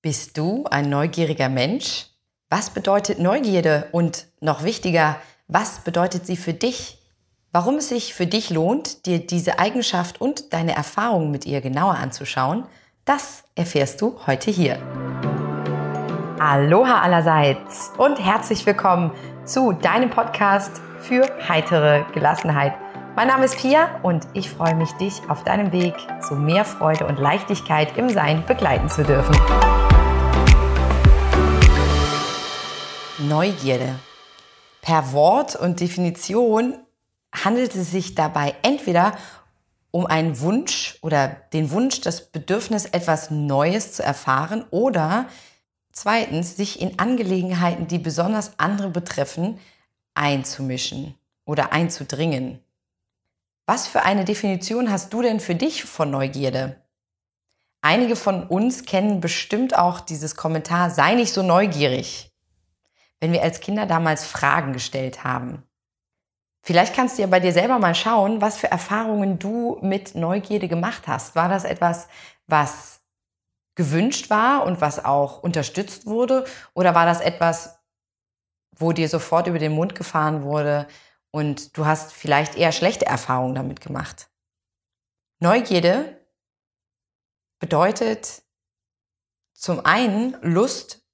Bist du ein neugieriger Mensch? Was bedeutet Neugierde? Und noch wichtiger, was bedeutet sie für dich? Warum es sich für dich lohnt, dir diese Eigenschaft und deine Erfahrungen mit ihr genauer anzuschauen, das erfährst du heute hier. Aloha allerseits und herzlich willkommen zu deinem Podcast für heitere Gelassenheit. Mein Name ist Pia und ich freue mich, dich auf deinem Weg zu mehr Freude und Leichtigkeit im Sein begleiten zu dürfen. Neugierde. Per Wort und Definition handelt es sich dabei entweder um einen Wunsch oder den Wunsch, das Bedürfnis, etwas Neues zu erfahren oder zweitens, sich in Angelegenheiten, die besonders andere betreffen, einzumischen oder einzudringen. Was für eine Definition hast du denn für dich von Neugierde? Einige von uns kennen bestimmt auch dieses Kommentar, sei nicht so neugierig wenn wir als Kinder damals Fragen gestellt haben. Vielleicht kannst du ja bei dir selber mal schauen, was für Erfahrungen du mit Neugierde gemacht hast. War das etwas, was gewünscht war und was auch unterstützt wurde? Oder war das etwas, wo dir sofort über den Mund gefahren wurde und du hast vielleicht eher schlechte Erfahrungen damit gemacht? Neugierde bedeutet zum einen Lust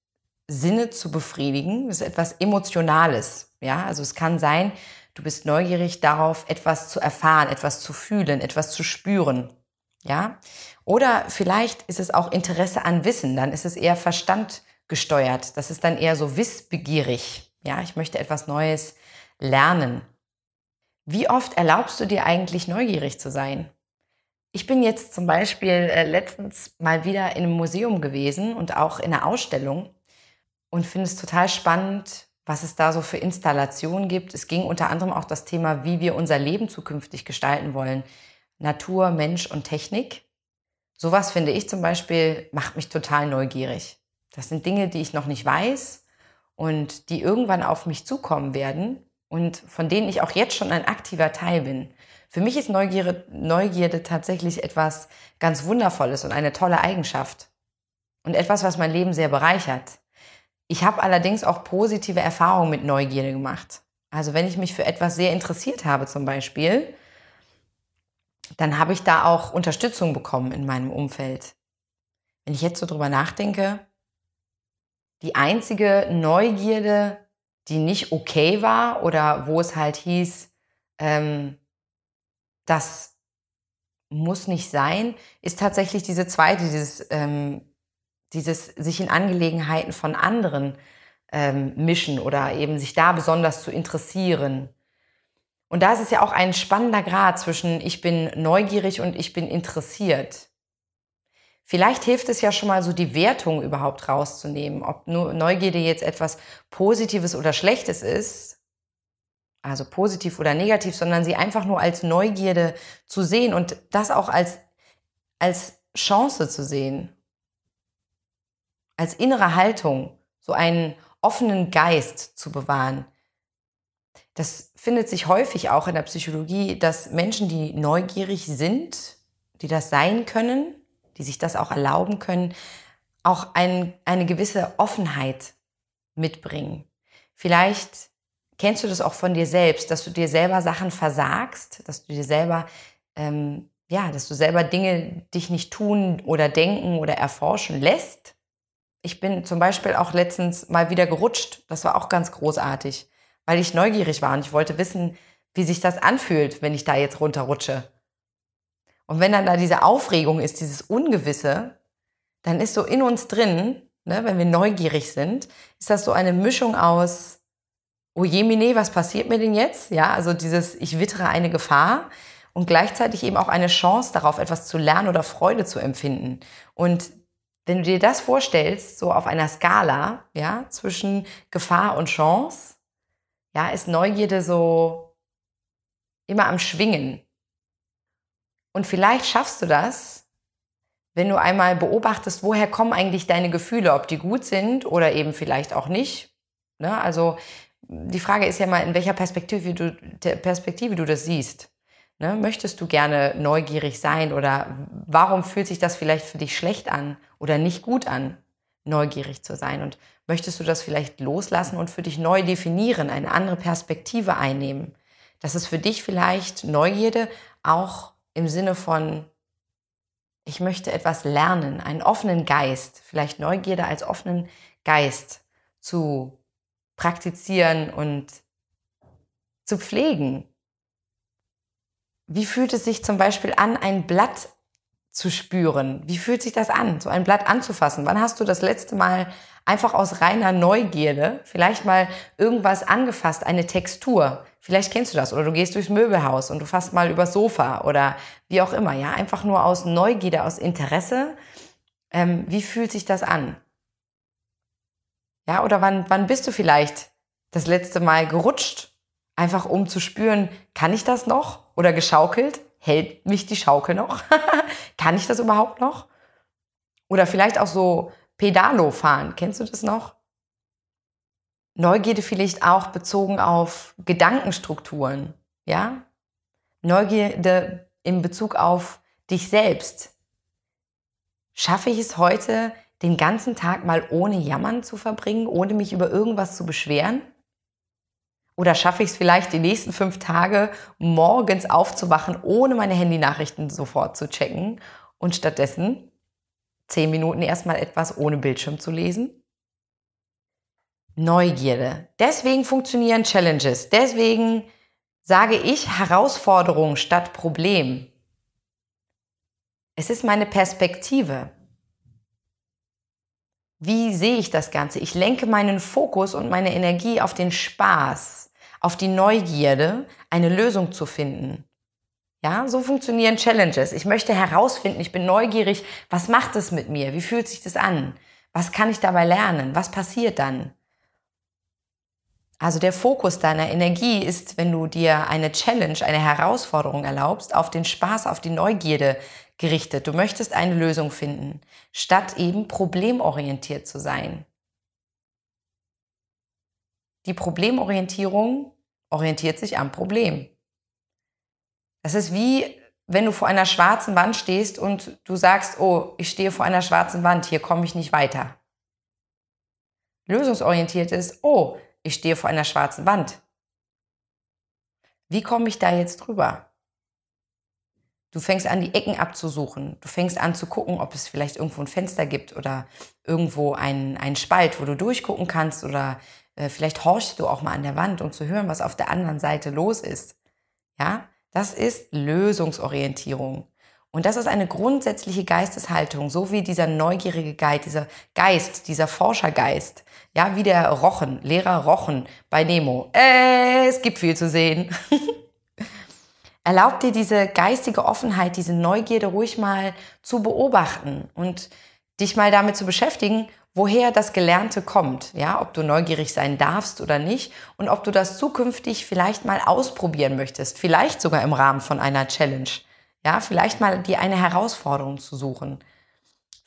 Sinne zu befriedigen. Das ist etwas Emotionales. Ja, also es kann sein, du bist neugierig darauf, etwas zu erfahren, etwas zu fühlen, etwas zu spüren. Ja, oder vielleicht ist es auch Interesse an Wissen. Dann ist es eher Verstand gesteuert. Das ist dann eher so wissbegierig. Ja, ich möchte etwas Neues lernen. Wie oft erlaubst du dir eigentlich neugierig zu sein? Ich bin jetzt zum Beispiel äh, letztens mal wieder in einem Museum gewesen und auch in einer Ausstellung und finde es total spannend, was es da so für Installationen gibt. Es ging unter anderem auch das Thema, wie wir unser Leben zukünftig gestalten wollen. Natur, Mensch und Technik. Sowas finde ich zum Beispiel, macht mich total neugierig. Das sind Dinge, die ich noch nicht weiß und die irgendwann auf mich zukommen werden und von denen ich auch jetzt schon ein aktiver Teil bin. Für mich ist Neugierde, Neugierde tatsächlich etwas ganz Wundervolles und eine tolle Eigenschaft und etwas, was mein Leben sehr bereichert. Ich habe allerdings auch positive Erfahrungen mit Neugierde gemacht. Also wenn ich mich für etwas sehr interessiert habe zum Beispiel, dann habe ich da auch Unterstützung bekommen in meinem Umfeld. Wenn ich jetzt so drüber nachdenke, die einzige Neugierde, die nicht okay war oder wo es halt hieß, ähm, das muss nicht sein, ist tatsächlich diese zweite, dieses ähm, dieses sich in Angelegenheiten von anderen ähm, mischen oder eben sich da besonders zu interessieren. Und da ist es ja auch ein spannender Grad zwischen ich bin neugierig und ich bin interessiert. Vielleicht hilft es ja schon mal so die Wertung überhaupt rauszunehmen, ob Neugierde jetzt etwas Positives oder Schlechtes ist, also positiv oder negativ, sondern sie einfach nur als Neugierde zu sehen und das auch als, als Chance zu sehen als innere Haltung, so einen offenen Geist zu bewahren. Das findet sich häufig auch in der Psychologie, dass Menschen, die neugierig sind, die das sein können, die sich das auch erlauben können, auch ein, eine gewisse Offenheit mitbringen. Vielleicht kennst du das auch von dir selbst, dass du dir selber Sachen versagst, dass du dir selber, ähm, ja, dass du selber Dinge dich nicht tun oder denken oder erforschen lässt ich bin zum Beispiel auch letztens mal wieder gerutscht. Das war auch ganz großartig, weil ich neugierig war und ich wollte wissen, wie sich das anfühlt, wenn ich da jetzt runterrutsche. Und wenn dann da diese Aufregung ist, dieses Ungewisse, dann ist so in uns drin, ne, wenn wir neugierig sind, ist das so eine Mischung aus, oh je, mine, was passiert mir denn jetzt? Ja, also dieses, ich wittere eine Gefahr und gleichzeitig eben auch eine Chance darauf, etwas zu lernen oder Freude zu empfinden. Und wenn du dir das vorstellst, so auf einer Skala, ja, zwischen Gefahr und Chance, ja, ist Neugierde so immer am Schwingen. Und vielleicht schaffst du das, wenn du einmal beobachtest, woher kommen eigentlich deine Gefühle, ob die gut sind oder eben vielleicht auch nicht. Ne? Also die Frage ist ja mal, in welcher Perspektive du, Perspektive du das siehst. Ne? Möchtest du gerne neugierig sein oder warum fühlt sich das vielleicht für dich schlecht an oder nicht gut an, neugierig zu sein? Und möchtest du das vielleicht loslassen und für dich neu definieren, eine andere Perspektive einnehmen? Das ist für dich vielleicht Neugierde auch im Sinne von, ich möchte etwas lernen, einen offenen Geist, vielleicht Neugierde als offenen Geist zu praktizieren und zu pflegen. Wie fühlt es sich zum Beispiel an, ein Blatt zu spüren? Wie fühlt sich das an, so ein Blatt anzufassen? Wann hast du das letzte Mal einfach aus reiner Neugierde vielleicht mal irgendwas angefasst, eine Textur? Vielleicht kennst du das oder du gehst durchs Möbelhaus und du fasst mal übers Sofa oder wie auch immer, ja, einfach nur aus Neugierde, aus Interesse. Ähm, wie fühlt sich das an? Ja, oder wann, wann bist du vielleicht das letzte Mal gerutscht? Einfach um zu spüren, kann ich das noch? oder geschaukelt? Hält mich die Schaukel noch? Kann ich das überhaupt noch? Oder vielleicht auch so Pedalo fahren. Kennst du das noch? Neugierde vielleicht auch bezogen auf Gedankenstrukturen, ja? Neugierde in Bezug auf dich selbst. Schaffe ich es heute, den ganzen Tag mal ohne Jammern zu verbringen, ohne mich über irgendwas zu beschweren? Oder schaffe ich es vielleicht die nächsten fünf Tage morgens aufzuwachen, ohne meine Handynachrichten sofort zu checken und stattdessen zehn Minuten erstmal etwas ohne Bildschirm zu lesen? Neugierde. Deswegen funktionieren Challenges. Deswegen sage ich Herausforderung statt Problem. Es ist meine Perspektive. Wie sehe ich das Ganze? Ich lenke meinen Fokus und meine Energie auf den Spaß, auf die Neugierde, eine Lösung zu finden. Ja, so funktionieren Challenges. Ich möchte herausfinden, ich bin neugierig, was macht es mit mir? Wie fühlt sich das an? Was kann ich dabei lernen? Was passiert dann? Also der Fokus deiner Energie ist, wenn du dir eine Challenge, eine Herausforderung erlaubst, auf den Spaß, auf die Neugierde gerichtet. Du möchtest eine Lösung finden, statt eben problemorientiert zu sein. Die Problemorientierung orientiert sich am Problem. Das ist wie, wenn du vor einer schwarzen Wand stehst und du sagst, oh, ich stehe vor einer schwarzen Wand, hier komme ich nicht weiter. Lösungsorientiert ist, oh, ich stehe vor einer schwarzen Wand. Wie komme ich da jetzt drüber? Du fängst an, die Ecken abzusuchen. Du fängst an zu gucken, ob es vielleicht irgendwo ein Fenster gibt oder irgendwo einen, einen Spalt, wo du durchgucken kannst oder äh, vielleicht horchst du auch mal an der Wand, um zu hören, was auf der anderen Seite los ist. Ja, das ist Lösungsorientierung. Und das ist eine grundsätzliche Geisteshaltung, so wie dieser neugierige Geist, dieser Geist, dieser Forschergeist, ja, wie der Rochen, Lehrer Rochen bei Nemo. es gibt viel zu sehen. Erlaubt dir diese geistige Offenheit, diese Neugierde ruhig mal zu beobachten und dich mal damit zu beschäftigen, woher das Gelernte kommt, ja, ob du neugierig sein darfst oder nicht und ob du das zukünftig vielleicht mal ausprobieren möchtest, vielleicht sogar im Rahmen von einer Challenge. Ja, vielleicht mal die eine Herausforderung zu suchen.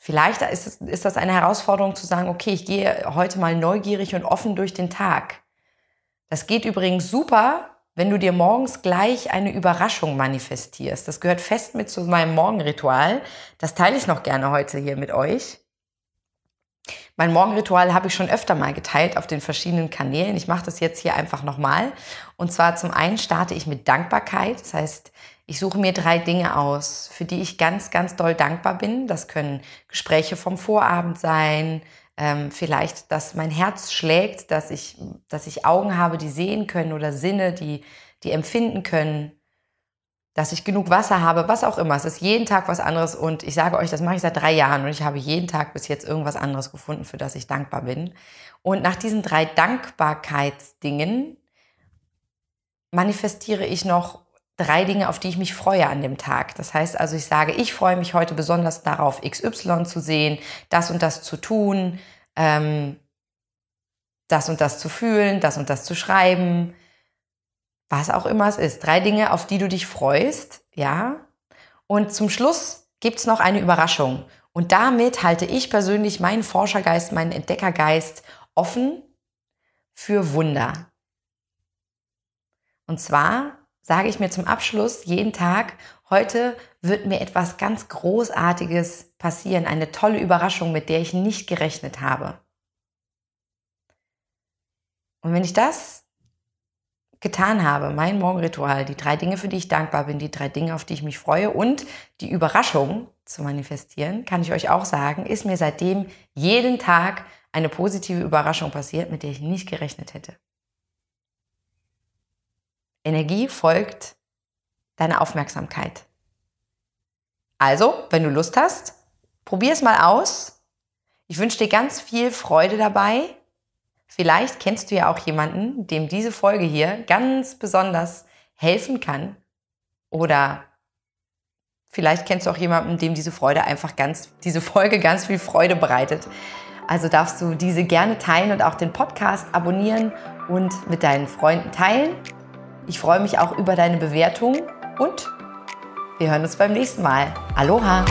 Vielleicht ist, es, ist das eine Herausforderung zu sagen, okay, ich gehe heute mal neugierig und offen durch den Tag. Das geht übrigens super, wenn du dir morgens gleich eine Überraschung manifestierst. Das gehört fest mit zu meinem Morgenritual. Das teile ich noch gerne heute hier mit euch. Mein Morgenritual habe ich schon öfter mal geteilt auf den verschiedenen Kanälen. Ich mache das jetzt hier einfach nochmal. Und zwar zum einen starte ich mit Dankbarkeit. Das heißt, ich suche mir drei Dinge aus, für die ich ganz, ganz doll dankbar bin. Das können Gespräche vom Vorabend sein, ähm, vielleicht, dass mein Herz schlägt, dass ich, dass ich Augen habe, die sehen können oder Sinne, die, die empfinden können, dass ich genug Wasser habe, was auch immer. Es ist jeden Tag was anderes und ich sage euch, das mache ich seit drei Jahren und ich habe jeden Tag bis jetzt irgendwas anderes gefunden, für das ich dankbar bin. Und nach diesen drei Dankbarkeitsdingen manifestiere ich noch drei Dinge, auf die ich mich freue an dem Tag. Das heißt also, ich sage, ich freue mich heute besonders darauf, XY zu sehen, das und das zu tun, ähm, das und das zu fühlen, das und das zu schreiben, was auch immer es ist. Drei Dinge, auf die du dich freust, ja. Und zum Schluss gibt's noch eine Überraschung. Und damit halte ich persönlich meinen Forschergeist, meinen Entdeckergeist offen für Wunder. Und zwar sage ich mir zum Abschluss jeden Tag, heute wird mir etwas ganz Großartiges passieren, eine tolle Überraschung, mit der ich nicht gerechnet habe. Und wenn ich das getan habe, mein Morgenritual, die drei Dinge, für die ich dankbar bin, die drei Dinge, auf die ich mich freue und die Überraschung zu manifestieren, kann ich euch auch sagen, ist mir seitdem jeden Tag eine positive Überraschung passiert, mit der ich nicht gerechnet hätte. Energie folgt deiner Aufmerksamkeit. Also, wenn du Lust hast, probier es mal aus. Ich wünsche dir ganz viel Freude dabei. Vielleicht kennst du ja auch jemanden, dem diese Folge hier ganz besonders helfen kann. Oder vielleicht kennst du auch jemanden, dem diese Freude einfach ganz, diese Folge ganz viel Freude bereitet. Also darfst du diese gerne teilen und auch den Podcast abonnieren und mit deinen Freunden teilen. Ich freue mich auch über deine Bewertung und wir hören uns beim nächsten Mal. Aloha!